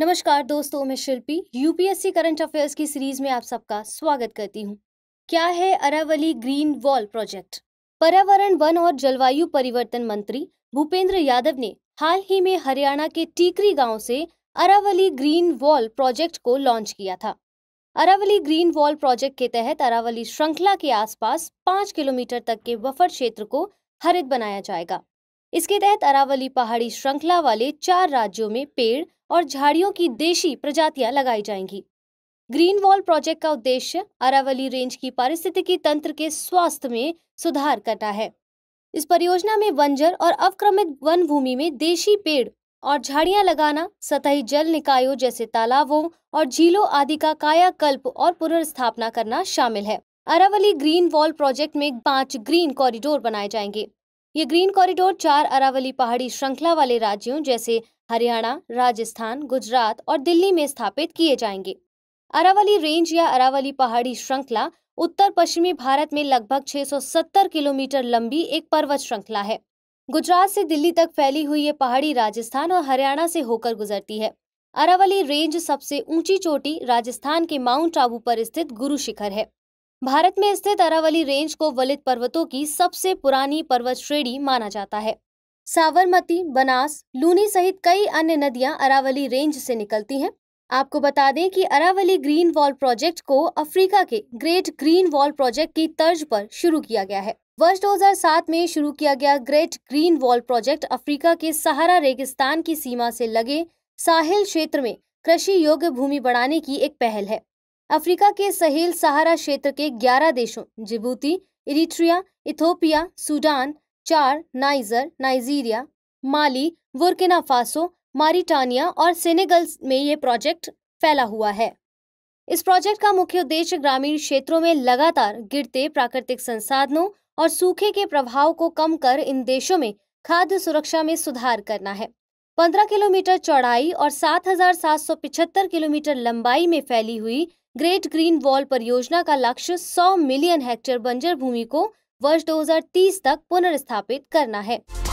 नमस्कार दोस्तों मैं शिल्पी यूपीएससी करंट अफेयर्स की सीरीज में आप सबका स्वागत करती हूं। क्या है अरावली ग्रीन वॉल प्रोजेक्ट पर्यावरण वन और जलवायु परिवर्तन मंत्री भूपेंद्र यादव ने हाल ही में हरियाणा के टीकरी गांव से अरावली ग्रीन वॉल प्रोजेक्ट को लॉन्च किया था अरावली ग्रीन वॉल प्रोजेक्ट के तहत अरावली श्रृंखला के आसपास पांच किलोमीटर तक के बफर क्षेत्र को हरित बनाया जाएगा इसके तहत अरावली पहाड़ी श्रृंखला वाले चार राज्यों में पेड़ और झाड़ियों की देशी प्रजातियां लगाई जाएंगी ग्रीन वॉल प्रोजेक्ट का उद्देश्य अरावली रेंज की पारिस्थितिकी तंत्र के स्वास्थ्य में सुधार करना है इस परियोजना में बंजर और अवक्रमित वन भूमि में देशी पेड़ और झाड़ियां लगाना सतही जल निकायों जैसे तालाबों और झीलों आदि का कायाकल्प और पुनर्स्थापना करना शामिल है अरावली ग्रीन वॉल प्रोजेक्ट में पांच ग्रीन कॉरिडोर बनाए जाएंगे ये ग्रीन कॉरिडोर चार अरावली पहाड़ी श्रृंखला वाले राज्यों जैसे हरियाणा राजस्थान गुजरात और दिल्ली में स्थापित किए जाएंगे अरावली रेंज या अरावली पहाड़ी श्रृंखला उत्तर पश्चिमी भारत में लगभग 670 किलोमीटर लंबी एक पर्वत श्रृंखला है गुजरात से दिल्ली तक फैली हुई ये पहाड़ी राजस्थान और हरियाणा से होकर गुजरती है अरावली रेंज सबसे ऊंची चोटी राजस्थान के माउंट आबू पर स्थित गुरु शिखर है भारत में स्थित अरावली रेंज को वलित पर्वतों की सबसे पुरानी पर्वत श्रेणी माना जाता है साबरमती बनास लूनी सहित कई अन्य नदियां अरावली रेंज से निकलती हैं आपको बता दें कि अरावली ग्रीन वॉल प्रोजेक्ट को अफ्रीका के ग्रेट ग्रीन वॉल प्रोजेक्ट की तर्ज पर शुरू किया गया है वर्ष 2007 में शुरू किया गया great green wall project Africa के सहारा रेगिस्तान की सीमा से लगे साहिल क्षेत्र में कृषि योग्य भूमि बढ़ाने की एक पहल है अफ्रीका के सहेल सहारा क्षेत्र के 11 देशों Djibouti Eritrea Ethiopia Sudan Chad Niger Nigeria Mali Burkina Faso Mauritania और सेनेगल में ये प्रोजेक्ट फैला हुआ है इस प्रोजेक्ट का मुख्य उद्देश्य ग्रामीण क्षेत्रों में लगातार गिरते प्राकृतिक संसाधनों और सूखे के प्रभाव को कम कर इन देशों में खाद्य सुरक्षा में सुधार करना है 15 किलोमीटर चौड़ाई और 7,775 किलोमीटर लंबाई में फैली हुई ग्रेट ग्रीन वॉल परियोजना का लक्ष्य 100 मिलियन हेक्टेयर बंजर भूमि को वर्ष 2030 तक पुनर्स्थापित करना है